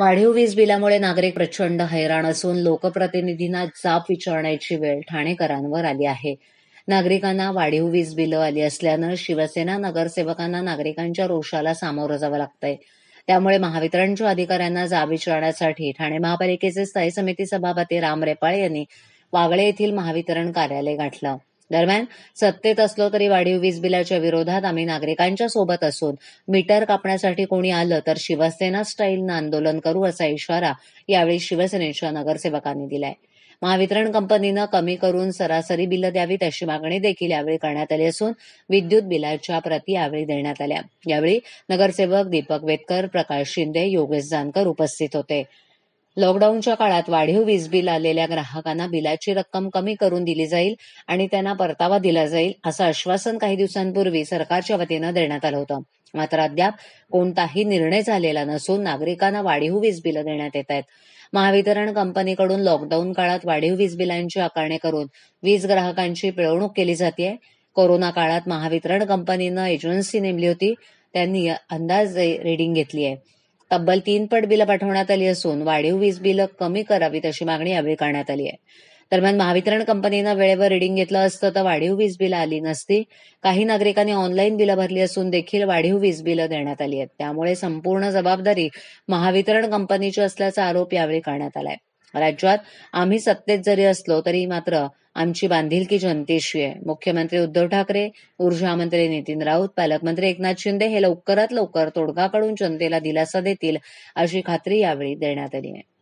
वाढीव वीज बिलामुळे नागरिक प्रचंड हैराण असून लोकप्रतिनिधींना जाप विचारण्याची वेळ ठाणेकरांवर आली आहे नागरिकांना वाढीव वीज बिलं आली असल्यानं शिवसेना नगरसेवकांना नागरिकांच्या रोषाला सामोरं जावं लागतंय त्यामुळे महावितरणच्या अधिकाऱ्यांना जाब विचारण्यासाठी ठाणे महापालिकेचे स्थायी समिती सभापती राम रेपाळे यांनी वागळे येथील महावितरण कार्यालय गाठलं दरम्यान सत्तेत असलो तरी वाढीव वीज बिलाच्या विरोधात आम्ही नागरिकांच्या सोबत असून मीटर कापण्यासाठी कोणी आलं तर शिवसेना स्टाईलनं आंदोलन करू असा इशारा यावेळी शिवसेनेच्या नगरसेवकांनी दिलाय महावितरण कंपनीनं कमी करून सरासरी बिलं द्यावीत अशी मागणी देखील यावेळी करण्यात आली असून विद्युत बिलाच्या प्रती यावेळी देण्यात आल्या यावेळी नगरसेवक दीपक वेतकर प्रकाश शिंदे योगेश जानकर उपस्थित होते लॉकडाऊनच्या काळात वाढीव वीज बिल आलेल्या ग्राहकांना बिलाची रक्कम कमी करून दिली जाईल आणि त्यांना परतावा दिला जाईल असं आश्वासन काही दिवसांपूर्वी सरकारच्या वतीनं देण्यात आलं होतं मात्र अद्याप कोणताही निर्णय झालेला नसून नागरिकांना वाढीव वीज बिलं देण्यात येत आहेत महावितरण कंपनीकडून लॉकडाऊन काळात वाढीव वीज बिलांची आकारणी करून वीज ग्राहकांची पिळवणूक केली जाते कोरोना काळात महावितरण कंपनीनं एजन्सी नेमली होती त्यांनी अंदाज रीडिंग घेतली आहे तब्बल तीन पट बिलं पाठवण्यात आली असून वाढीव वीज बिलं कमी करावीत अशी मागणी यावेळी करण्यात आली आहे दरम्यान महावितरण कंपनीनं वेळेवर रिडिंग घेतलं असतं तर वाढीव वीज बिलं आली नसती काही नागरिकांनी ऑनलाईन बिलं भरली असून देखील वाढीव वीज बिलं देण्यात आली आहेत त्यामुळे संपूर्ण जबाबदारी महावितरण कंपनीची असल्याचा आरोप यावेळी करण्यात आलाय राज्यात आम्ही सत्तेत जरी असलो तरी मात्र आमची बांधिलकी जनतेशी आहे मुख्यमंत्री उद्धव ठाकरे ऊर्जा मंत्री नितीन राऊत पालकमंत्री एकनाथ शिंदे हे लवकरात लवकर तोडगा काढून जनतेला दिलासा देतील अशी खात्री यावेळी देण्यात आली आहे